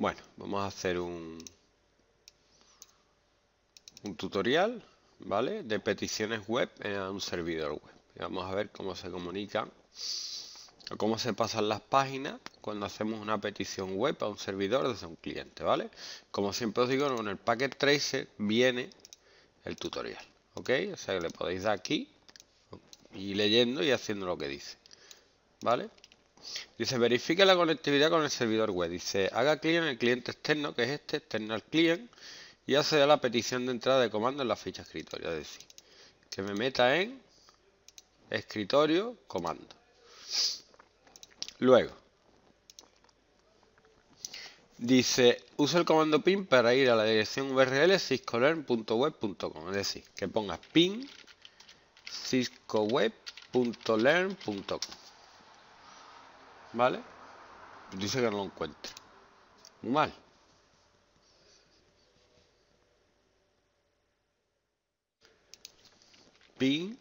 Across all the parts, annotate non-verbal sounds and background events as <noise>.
Bueno, vamos a hacer un, tutorial, ¿vale? De peticiones web a un servidor web. vamos a ver cómo se comunican cómo se pasan las páginas cuando hacemos una petición web a un servidor desde un cliente, ¿vale? Como siempre os digo, con el packet tracer viene el tutorial, ¿ok? O sea le podéis dar aquí y leyendo y haciendo lo que dice, ¿vale? Dice, verifique la conectividad con el servidor web. Dice, haga clic en el cliente externo, que es este, external client, y hace la petición de entrada de comando en la ficha escritorio. Es decir, que me meta en escritorio comando. Luego, dice, usa el comando pin para ir a la dirección url ciscolearn.web.com. Es decir, que pongas pin ciscoweb.learn.com. ¿Vale? Dice que no lo encuentra. Muy mal. ping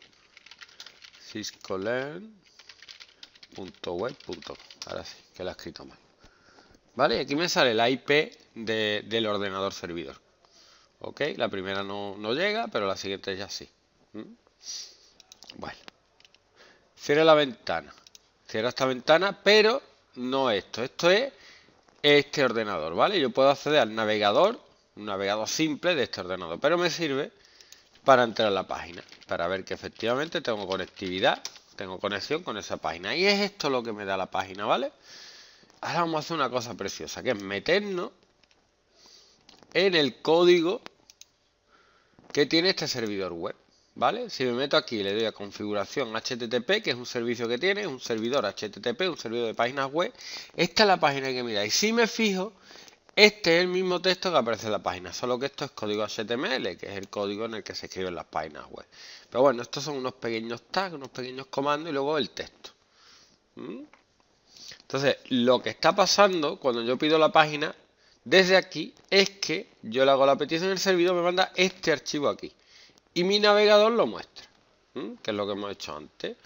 ciscolearn.web.com. Ahora sí, que la he escrito mal. ¿Vale? aquí me sale la IP del ordenador servidor. ¿Ok? La primera no, llega, pero la siguiente ya sí. ¿Mm? Bueno. Cierra la ventana. Cierro esta ventana, pero no esto. Esto es este ordenador, ¿vale? Yo puedo acceder al navegador, un navegador simple de este ordenador, pero me sirve para entrar a la página, para ver que efectivamente tengo conectividad, tengo conexión con esa página. Y es esto lo que me da la página, ¿vale? Ahora vamos a hacer una cosa preciosa, que es meternos en el código que tiene este servidor web. Si me meto aquí, le doy a configuración HTTP, que es un servicio que tiene, un servidor HTTP, un servidor de páginas web. Esta es la página que y Si me fijo, este es el mismo texto que aparece en la página, solo que esto es código HTML, que es el código en el que se escriben las páginas web. Pero bueno, estos son unos pequeños tags, unos pequeños comandos y luego el texto. ¿Mm? Entonces, lo que está pasando cuando yo pido la página desde aquí es que yo le hago la petición en el servidor me manda este archivo aquí y mi navegador lo muestra, que es lo que hemos hecho antes.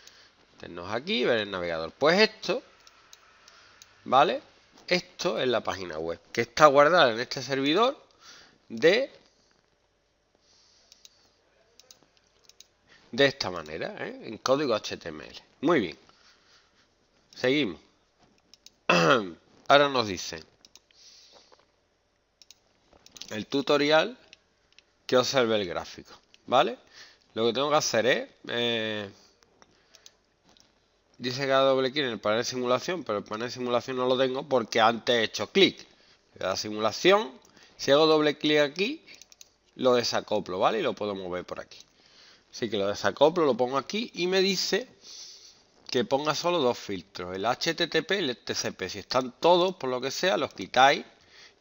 Tenemos aquí ver el navegador. Pues esto, ¿vale? Esto es la página web, que está guardada en este servidor de... De esta manera, ¿eh? en código HTML. Muy bien. Seguimos. <clears throat> Ahora nos dice. el tutorial que observe el gráfico. ¿Vale? Lo que tengo que hacer es... Eh, dice que da doble clic en el panel de simulación, pero el panel de simulación no lo tengo porque antes he hecho clic. La simulación, si hago doble clic aquí, lo desacoplo, ¿vale? Y lo puedo mover por aquí. Así que lo desacoplo, lo pongo aquí y me dice que ponga solo dos filtros, el HTTP y el TCP. Si están todos, por lo que sea, los quitáis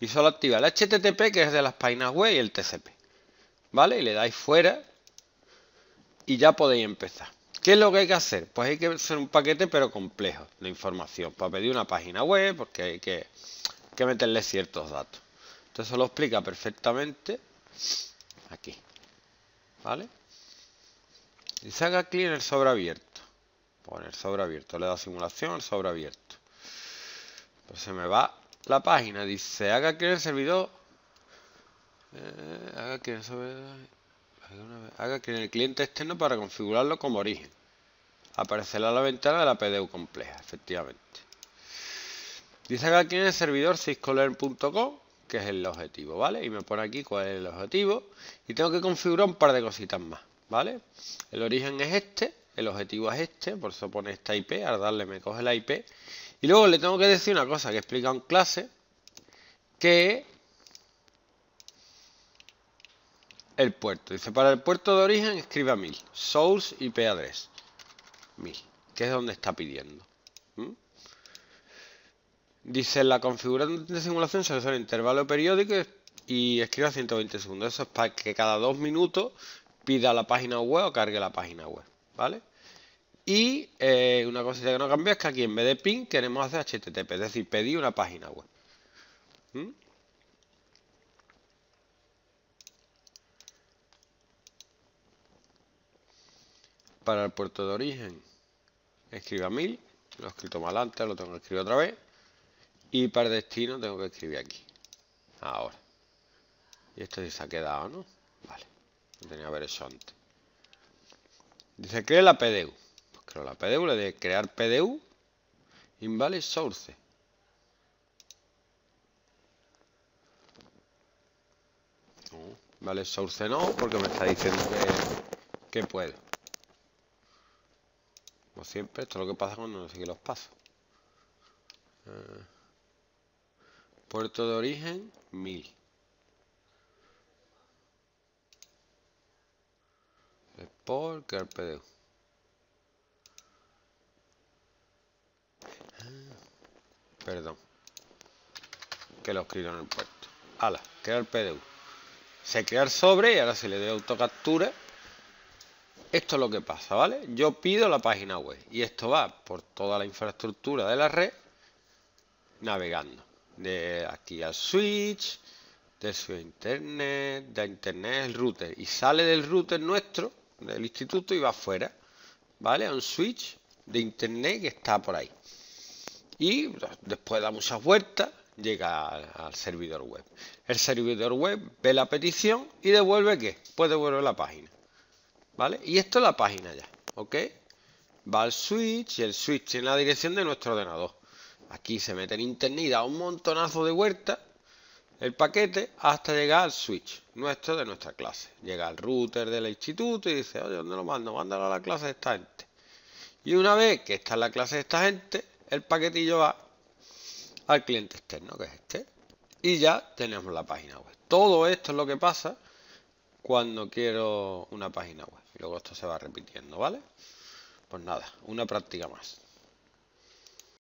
y solo activa el HTTP, que es de las páginas web, y el TCP. ¿vale? Y le dais fuera y ya podéis empezar. ¿Qué es lo que hay que hacer? Pues hay que hacer un paquete pero complejo la información para pedir una página web porque hay que, meterle ciertos datos. Entonces lo explica perfectamente aquí, ¿vale? Y se haga clic en el sobre abierto. Poner sobre abierto, le da simulación, sobre abierto. Pues se me va la página, dice haga clic en el servidor eh, haga, que en el cliente externo para configurarlo como origen. Aparecerá la ventana de la PDU compleja, efectivamente. Dice que aquí en el servidor ciscolearn.com, que es el objetivo, ¿vale? Y me pone aquí cuál es el objetivo. Y tengo que configurar un par de cositas más, ¿vale? El origen es este, el objetivo es este, por eso pone esta IP, al darle me coge la IP. Y luego le tengo que decir una cosa que explica en clase, que el puerto. Dice, para el puerto de origen escriba 1000. Source IP address. 1000. Que es donde está pidiendo. ¿Mm? Dice, la configuración de simulación se el intervalo periódico y escriba 120 segundos. Eso es para que cada dos minutos pida la página web o cargue la página web. ¿Vale? Y eh, una cosa que no cambia es que aquí en vez de ping queremos hacer HTTP, es decir, pedir una página web. ¿Mm? para el puerto de origen escriba 1000, lo he escrito mal antes, lo tengo que escribir otra vez, y para destino tengo que escribir aquí, ahora. Y esto se ha quedado, ¿no? Vale, no tenía que haber eso antes. Dice, crea la PDU. Pues creo la PDU, le de crear PDU, invalid source. vale, source no, porque me está diciendo que puedo. Como siempre, esto es lo que pasa cuando no sigue los pasos. Eh, puerto de origen, 1000. el PDU? Ah, perdón. Que lo escribo en el puerto. Ala, crear PDU. Se el sobre y ahora se le da autocaptura, esto es lo que pasa, ¿vale? Yo pido la página web y esto va por toda la infraestructura de la red navegando. De aquí al switch, de su internet, de internet el router. Y sale del router nuestro, del instituto, y va afuera, ¿vale? A un switch de internet que está por ahí. Y después da muchas vueltas, llega al, servidor web. El servidor web ve la petición y devuelve qué? Pues devuelve la página. ¿Vale? Y esto es la página ya, ¿ok? Va al switch y el switch en la dirección de nuestro ordenador. Aquí se mete en internet un montonazo de vueltas el paquete hasta llegar al switch nuestro de nuestra clase. Llega al router del instituto y dice, oye, ¿dónde lo mando? Mándalo a la clase de esta gente. Y una vez que está en la clase de esta gente, el paquetillo va al cliente externo, que es este. Y ya tenemos la página web. Todo esto es lo que pasa cuando quiero una página web luego esto se va repitiendo, ¿vale? Pues nada, una práctica más.